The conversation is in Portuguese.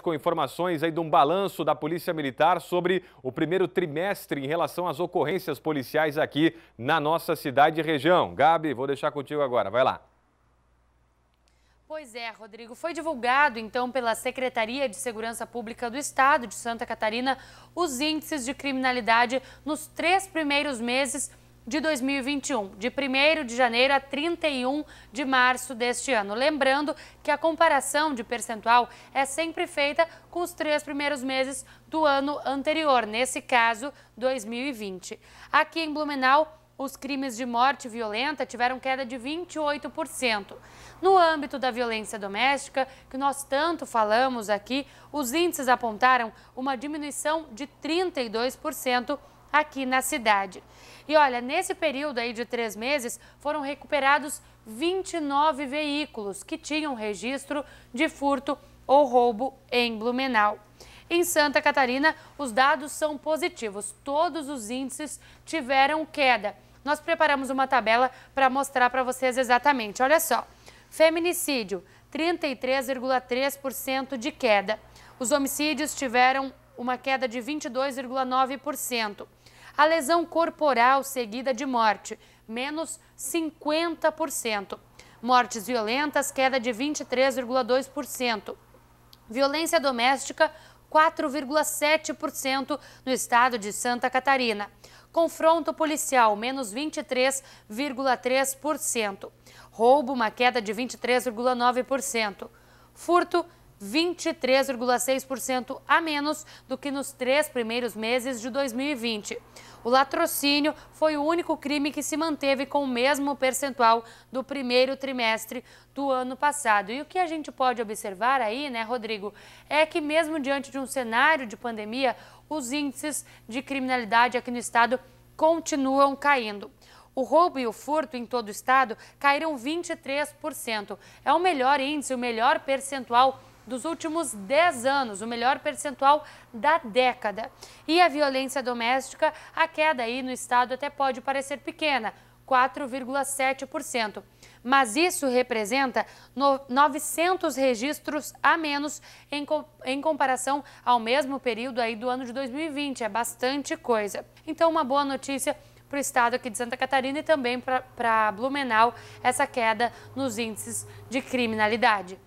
com informações aí de um balanço da Polícia Militar sobre o primeiro trimestre em relação às ocorrências policiais aqui na nossa cidade e região. Gabi, vou deixar contigo agora, vai lá. Pois é, Rodrigo. Foi divulgado, então, pela Secretaria de Segurança Pública do Estado de Santa Catarina os índices de criminalidade nos três primeiros meses de 2021, de 1 de janeiro a 31 de março deste ano. Lembrando que a comparação de percentual é sempre feita com os três primeiros meses do ano anterior, nesse caso, 2020. Aqui em Blumenau, os crimes de morte violenta tiveram queda de 28%. No âmbito da violência doméstica, que nós tanto falamos aqui, os índices apontaram uma diminuição de 32% aqui na cidade. E olha, nesse período aí de três meses, foram recuperados 29 veículos que tinham registro de furto ou roubo em Blumenau. Em Santa Catarina, os dados são positivos. Todos os índices tiveram queda. Nós preparamos uma tabela para mostrar para vocês exatamente. Olha só. Feminicídio, 33,3% de queda. Os homicídios tiveram uma queda de 22,9% a lesão corporal seguida de morte, menos 50%. Mortes violentas, queda de 23,2%. Violência doméstica, 4,7% no estado de Santa Catarina. Confronto policial, menos 23,3%. Roubo, uma queda de 23,9%. Furto, 23,6% a menos do que nos três primeiros meses de 2020. O latrocínio foi o único crime que se manteve com o mesmo percentual do primeiro trimestre do ano passado. E o que a gente pode observar aí, né, Rodrigo, é que mesmo diante de um cenário de pandemia, os índices de criminalidade aqui no estado continuam caindo. O roubo e o furto em todo o estado caíram 23%. É o melhor índice, o melhor percentual dos últimos 10 anos, o melhor percentual da década. E a violência doméstica, a queda aí no estado até pode parecer pequena, 4,7%. Mas isso representa 900 registros a menos em, em comparação ao mesmo período aí do ano de 2020. É bastante coisa. Então, uma boa notícia para o estado aqui de Santa Catarina e também para Blumenau, essa queda nos índices de criminalidade.